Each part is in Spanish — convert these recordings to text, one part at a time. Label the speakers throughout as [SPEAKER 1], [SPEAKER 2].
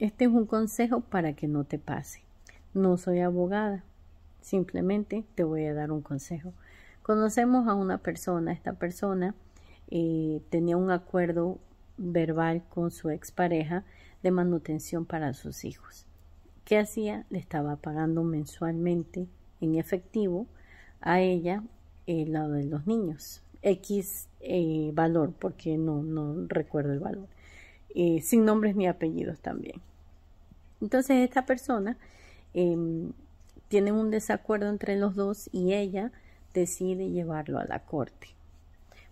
[SPEAKER 1] Este es un consejo para que no te pase. No soy abogada, simplemente te voy a dar un consejo. Conocemos a una persona, esta persona eh, tenía un acuerdo verbal con su expareja de manutención para sus hijos. ¿Qué hacía? Le estaba pagando mensualmente en efectivo a ella el lado de los niños. X eh, valor, porque no, no recuerdo el valor. Eh, sin nombres ni apellidos también. Entonces esta persona em, tiene un desacuerdo entre los dos y ella decide llevarlo a la corte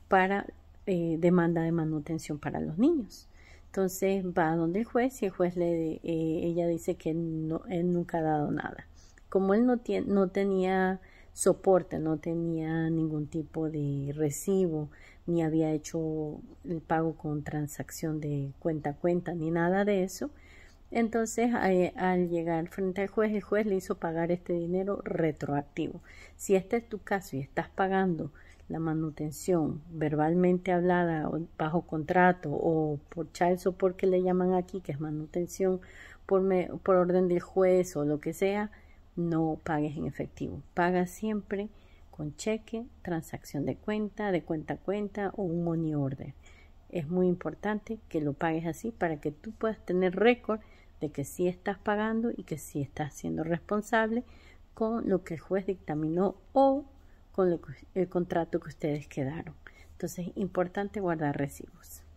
[SPEAKER 1] para eh, demanda de manutención para los niños. Entonces va a donde el juez y el juez le, eh, ella dice que no, él nunca ha dado nada. Como él no, no tenía soporte, no tenía ningún tipo de recibo, ni había hecho el pago con transacción de cuenta a cuenta, ni nada de eso, entonces, eh, al llegar frente al juez, el juez le hizo pagar este dinero retroactivo. Si este es tu caso y estás pagando la manutención verbalmente hablada o bajo contrato o por child porque que le llaman aquí, que es manutención por, por orden del juez o lo que sea, no pagues en efectivo. Paga siempre con cheque, transacción de cuenta, de cuenta a cuenta o un money order es muy importante que lo pagues así para que tú puedas tener récord de que sí estás pagando y que sí estás siendo responsable con lo que el juez dictaminó o con el contrato que ustedes quedaron. Entonces, es importante guardar recibos.